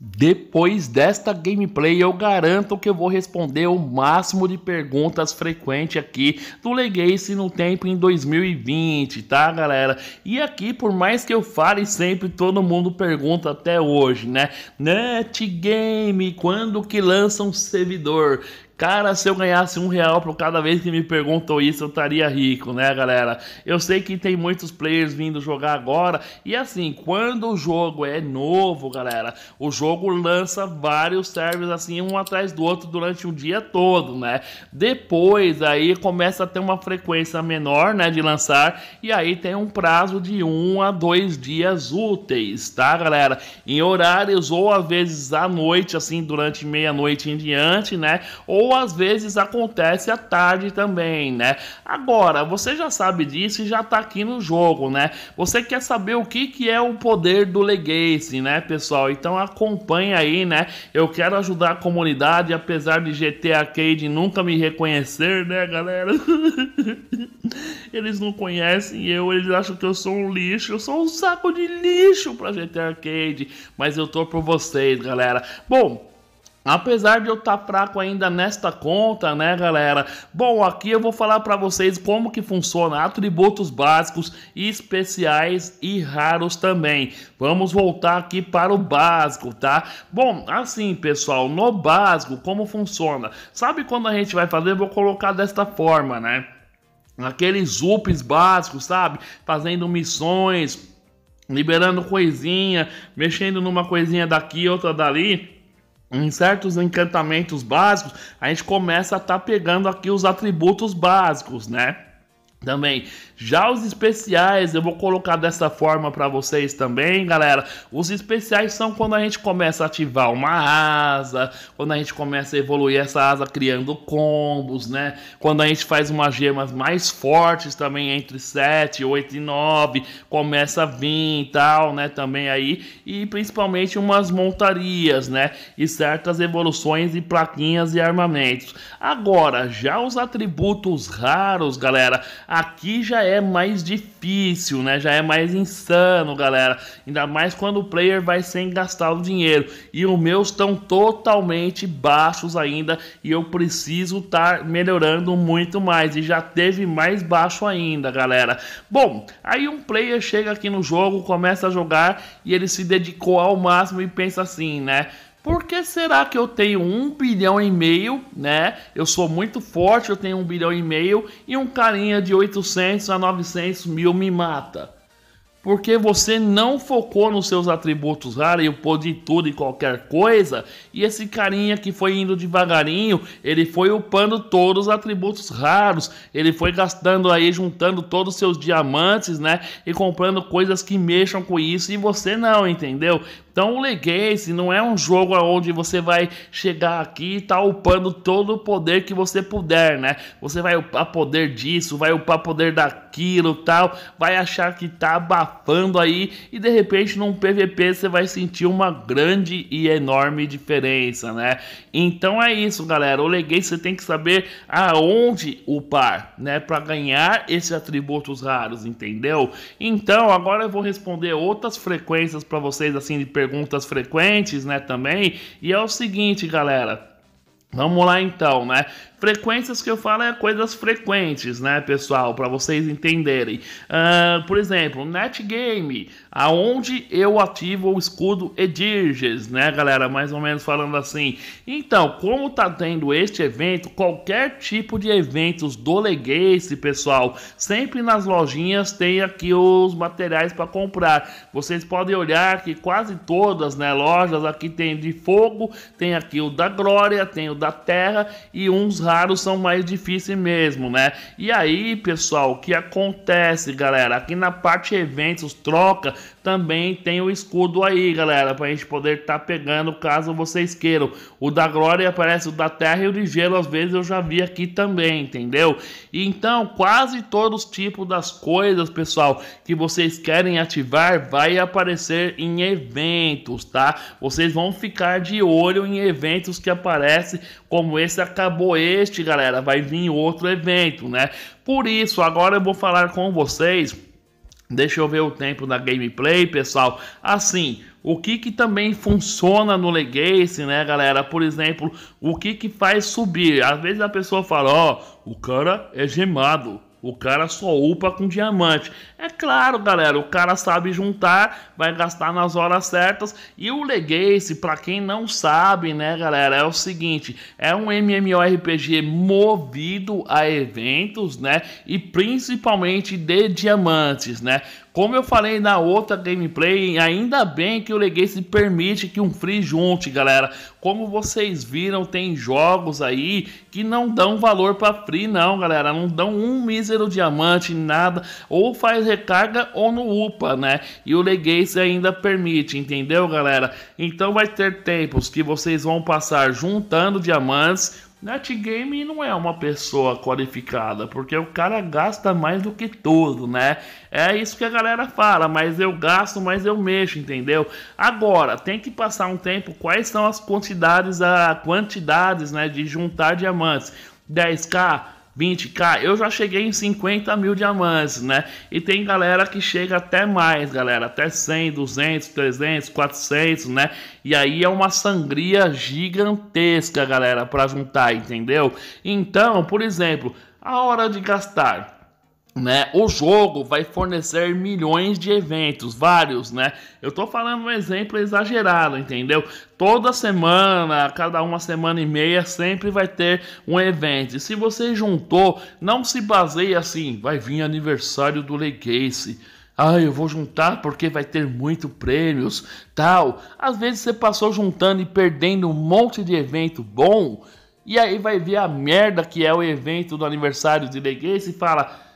Depois desta gameplay, eu garanto que eu vou responder o máximo de perguntas frequente aqui do Legacy no tempo em 2020, tá, galera? E aqui, por mais que eu fale sempre, todo mundo pergunta até hoje, né? Net Game, quando que lança um servidor? Cara, se eu ganhasse um real por cada vez que me perguntam isso, eu estaria rico, né, galera? Eu sei que tem muitos players vindo jogar agora. E assim, quando o jogo é novo, galera, o jogo lança vários servers assim, um atrás do outro durante um dia todo, né? Depois aí começa a ter uma frequência menor, né, de lançar. E aí tem um prazo de um a dois dias úteis, tá, galera? Em horários ou às vezes à noite, assim, durante meia-noite em diante, né? Ou ou às vezes acontece à tarde também, né? Agora, você já sabe disso e já tá aqui no jogo, né? Você quer saber o que, que é o poder do legacy, né, pessoal? Então acompanha aí, né? Eu quero ajudar a comunidade, apesar de GTA Cade nunca me reconhecer, né, galera? eles não conhecem eu, eles acham que eu sou um lixo, eu sou um saco de lixo pra GTA Arcade, mas eu tô por vocês, galera. Bom, Apesar de eu estar tá fraco ainda nesta conta, né, galera? Bom, aqui eu vou falar para vocês como que funciona atributos básicos, especiais e raros também. Vamos voltar aqui para o básico, tá? Bom, assim, pessoal, no básico, como funciona? Sabe quando a gente vai fazer? Eu vou colocar desta forma, né? Aqueles UPs básicos, sabe? Fazendo missões, liberando coisinha, mexendo numa coisinha daqui, outra dali em certos encantamentos básicos, a gente começa a estar tá pegando aqui os atributos básicos, né? Também já os especiais, eu vou colocar dessa forma para vocês também, galera. Os especiais são quando a gente começa a ativar uma asa, quando a gente começa a evoluir essa asa criando combos, né? Quando a gente faz umas gemas mais fortes também entre 7, 8 e 9, começa a vir e tal, né? Também aí, e principalmente umas montarias, né? E certas evoluções e plaquinhas e armamentos. Agora, já os atributos raros, galera, aqui já é é mais difícil, né? Já é mais insano, galera. Ainda mais quando o player vai sem gastar o dinheiro. E os meus estão totalmente baixos ainda e eu preciso estar tá melhorando muito mais. E já teve mais baixo ainda, galera. Bom, aí um player chega aqui no jogo, começa a jogar e ele se dedicou ao máximo e pensa assim, né? por que será que eu tenho um bilhão e meio, né? Eu sou muito forte, eu tenho um bilhão e meio e um carinha de 800 a 900 mil me mata? Porque você não focou nos seus atributos raros e pôr de tudo e qualquer coisa. E esse carinha que foi indo devagarinho, ele foi upando todos os atributos raros. Ele foi gastando aí, juntando todos os seus diamantes, né? E comprando coisas que mexam com isso. E você não, entendeu? Então o Legacy não é um jogo onde você vai chegar aqui e tá upando todo o poder que você puder, né? Você vai upar poder disso, vai upar poder daquilo tal, vai achar que tá abafando aí e de repente num PVP você vai sentir uma grande e enorme diferença, né? Então é isso, galera. O Legacy você tem que saber aonde upar, né? Para ganhar esses atributos raros, entendeu? Então agora eu vou responder outras frequências para vocês assim de perguntas perguntas frequentes, né, também. E é o seguinte, galera, Vamos lá então, né? Frequências que eu falo é coisas frequentes, né, pessoal? Para vocês entenderem. Uh, por exemplo, netgame aonde eu ativo o escudo Edirges, né, galera? Mais ou menos falando assim. Então, como tá tendo este evento, qualquer tipo de eventos do Legacy, pessoal, sempre nas lojinhas tem aqui os materiais para comprar. Vocês podem olhar que quase todas, né, lojas aqui tem de fogo, tem aqui o da glória, tem o da terra e uns raros são mais difíceis mesmo, né? E aí, pessoal, o que acontece, galera? Aqui na parte eventos troca também tem o escudo aí, galera, pra gente poder estar tá pegando caso vocês queiram. O da Glória aparece o da Terra e o de Gelo, às vezes eu já vi aqui também, entendeu? Então, quase todos os tipos das coisas, pessoal, que vocês querem ativar, vai aparecer em eventos, tá? Vocês vão ficar de olho em eventos que aparecem, como esse acabou este, galera, vai vir outro evento, né? Por isso, agora eu vou falar com vocês Deixa eu ver o tempo da gameplay, pessoal. Assim, o que que também funciona no Legacy, né, galera? Por exemplo, o que que faz subir? Às vezes a pessoa fala, ó, oh, o cara é gemado. O cara só upa com diamante. É claro, galera, o cara sabe juntar, vai gastar nas horas certas. E o Legacy, para quem não sabe, né, galera, é o seguinte: é um MMORPG movido a eventos, né? E principalmente de diamantes, né? Como eu falei na outra gameplay, ainda bem que o Legacy permite que um free junte, galera. Como vocês viram, tem jogos aí que não dão valor para free não, galera. Não dão um mísero diamante, nada. Ou faz recarga ou no upa, né? E o Legacy ainda permite, entendeu, galera? Então vai ter tempos que vocês vão passar juntando diamantes NetGame não é uma pessoa qualificada, porque o cara gasta mais do que tudo, né? É isso que a galera fala, mas eu gasto, mas eu mexo, entendeu? Agora, tem que passar um tempo, quais são as quantidades, a quantidades, né, de juntar diamantes? 10k, 20k, eu já cheguei em 50 mil diamantes, né? E tem galera que chega até mais, galera, até 100, 200, 300, 400, né? E aí é uma sangria gigantesca, galera, para juntar, entendeu? Então, por exemplo, a hora de gastar né? O jogo vai fornecer milhões de eventos, vários, né? Eu tô falando um exemplo exagerado, entendeu? Toda semana, cada uma semana e meia, sempre vai ter um evento. E se você juntou, não se baseia assim, vai vir aniversário do Legacy. Ah, eu vou juntar porque vai ter muito prêmios, tal. Às vezes você passou juntando e perdendo um monte de evento bom, e aí vai ver a merda que é o evento do aniversário de Legacy e fala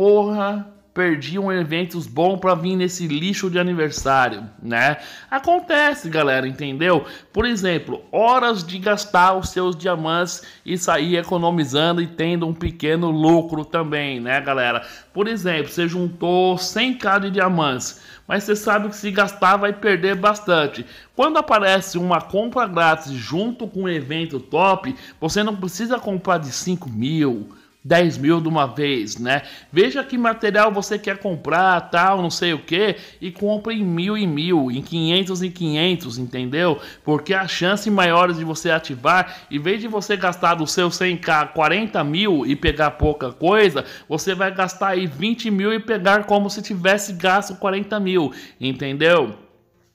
porra, perdiam eventos bons para vir nesse lixo de aniversário, né? Acontece, galera, entendeu? Por exemplo, horas de gastar os seus diamantes e sair economizando e tendo um pequeno lucro também, né, galera? Por exemplo, você juntou 100k de diamantes, mas você sabe que se gastar vai perder bastante. Quando aparece uma compra grátis junto com um evento top, você não precisa comprar de 5 mil, 10 mil de uma vez, né? Veja que material você quer comprar, tal, não sei o que, e compre em mil e mil, em 500 e 500, entendeu? Porque a chance maior de você ativar, em vez de você gastar do seu 100k 40 mil e pegar pouca coisa, você vai gastar aí 20 mil e pegar como se tivesse gasto 40 mil, entendeu?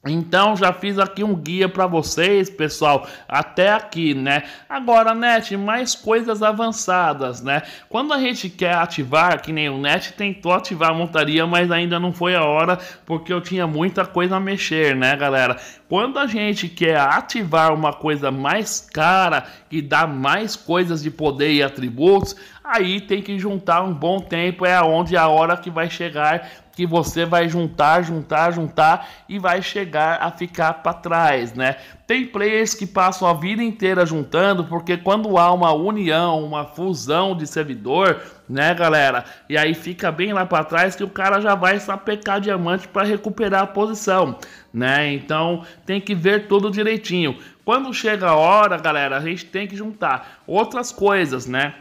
Então já fiz aqui um guia para vocês, pessoal, até aqui, né? Agora, net, mais coisas avançadas, né? Quando a gente quer ativar, que nem o net tentou ativar a montaria, mas ainda não foi a hora, porque eu tinha muita coisa a mexer, né, galera? Quando a gente quer ativar uma coisa mais cara e dar mais coisas de poder e atributos, aí tem que juntar um bom tempo, é onde é a hora que vai chegar que você vai juntar, juntar, juntar e vai chegar a ficar para trás, né? Tem players que passam a vida inteira juntando, porque quando há uma união, uma fusão de servidor, né, galera? E aí fica bem lá para trás que o cara já vai sapecar diamante para recuperar a posição, né? Então tem que ver tudo direitinho. Quando chega a hora, galera, a gente tem que juntar outras coisas, né?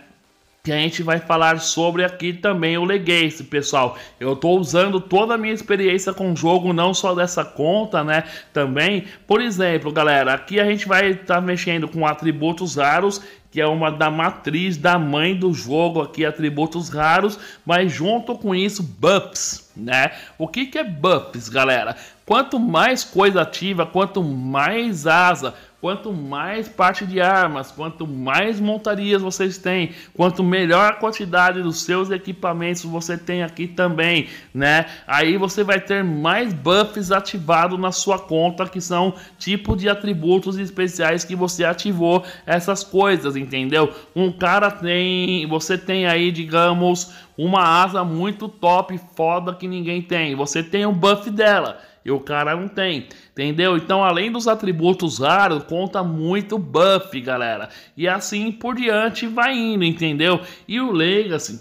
que a gente vai falar sobre aqui também o Legacy, pessoal. Eu tô usando toda a minha experiência com o jogo, não só dessa conta, né? Também, por exemplo, galera, aqui a gente vai estar tá mexendo com atributos raros que é uma da matriz da mãe do jogo aqui, atributos raros, mas junto com isso, buffs, né? O que, que é buffs, galera? Quanto mais coisa ativa, quanto mais asa, Quanto mais parte de armas, quanto mais montarias vocês têm, quanto melhor a quantidade dos seus equipamentos você tem aqui também, né? Aí você vai ter mais buffs ativados na sua conta, que são tipo de atributos especiais que você ativou essas coisas, entendeu? Um cara tem, você tem aí, digamos, uma asa muito top, foda que ninguém tem. Você tem um buff dela e o cara não tem, entendeu? Então, além dos atributos raros, conta muito buff, galera. E assim por diante vai indo, entendeu? E o Legacy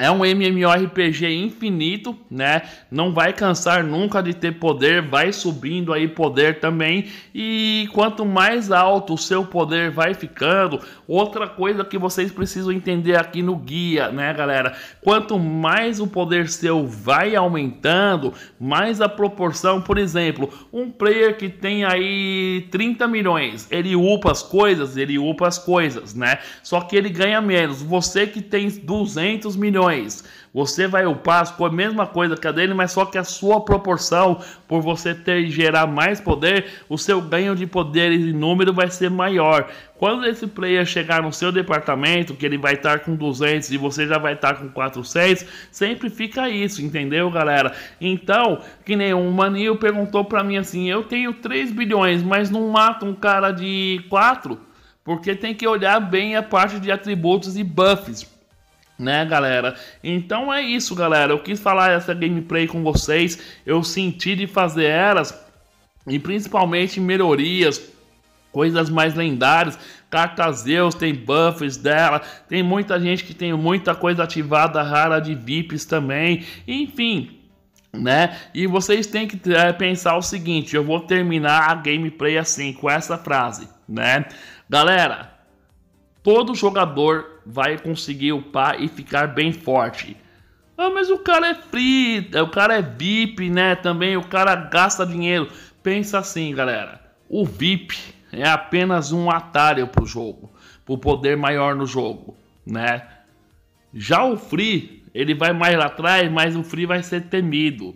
é um MMORPG infinito, né? Não vai cansar nunca de ter poder, vai subindo aí poder também. E quanto mais alto o seu poder vai ficando, outra coisa que vocês precisam entender aqui no guia, né, galera? Quanto mais o poder seu vai aumentando, mais a proporção, por exemplo, um player que tem aí 30 milhões, ele upa as coisas, ele upa as coisas, né? Só que ele ganha menos. Você que tem 200 milhões proporções. Você vai upar com a mesma coisa que a dele, mas só que a sua proporção, por você ter gerar mais poder, o seu ganho de poderes e número vai ser maior. Quando esse player chegar no seu departamento, que ele vai estar com 200 e você já vai estar com 400, sempre fica isso, entendeu, galera? Então, que nem um Manil perguntou para mim assim: eu tenho 3 bilhões, mas não mato um cara de 4? Porque tem que olhar bem a parte de atributos e buffs né, galera? Então é isso, galera. Eu quis falar essa gameplay com vocês. Eu senti de fazer elas e principalmente melhorias, coisas mais lendárias. Cartas Zeus tem buffs dela, tem muita gente que tem muita coisa ativada rara de VIPs também. Enfim, né? E vocês têm que é, pensar o seguinte: eu vou terminar a gameplay assim, com essa frase, né? Galera, todo jogador vai conseguir upar e ficar bem forte. Ah, mas o cara é free, o cara é VIP, né? Também o cara gasta dinheiro. Pensa assim, galera. O VIP é apenas um atalho pro jogo, pro poder maior no jogo, né? Já o free, ele vai mais lá atrás, mas o free vai ser temido.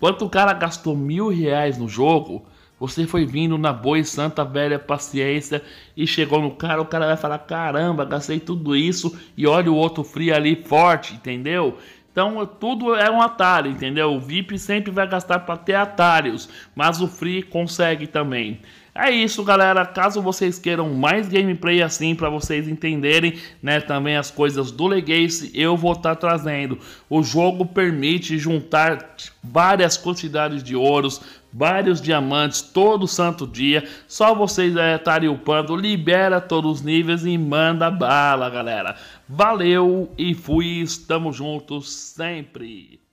Quanto o cara gastou mil reais no jogo, você foi vindo na boa e santa velha paciência e chegou no cara, o cara vai falar: caramba, gastei tudo isso e olha o outro frio ali forte, entendeu? Então tudo é um atalho, entendeu? O VIP sempre vai gastar para ter atalhos, mas o free consegue também. É isso, galera. Caso vocês queiram mais gameplay assim para vocês entenderem, né, também as coisas do Legacy, eu vou estar tá trazendo. O jogo permite juntar várias quantidades de ouros, vários diamantes todo santo dia. Só vocês estarem é, upando, libera todos os níveis e manda bala, galera. Valeu e fui, estamos juntos sempre.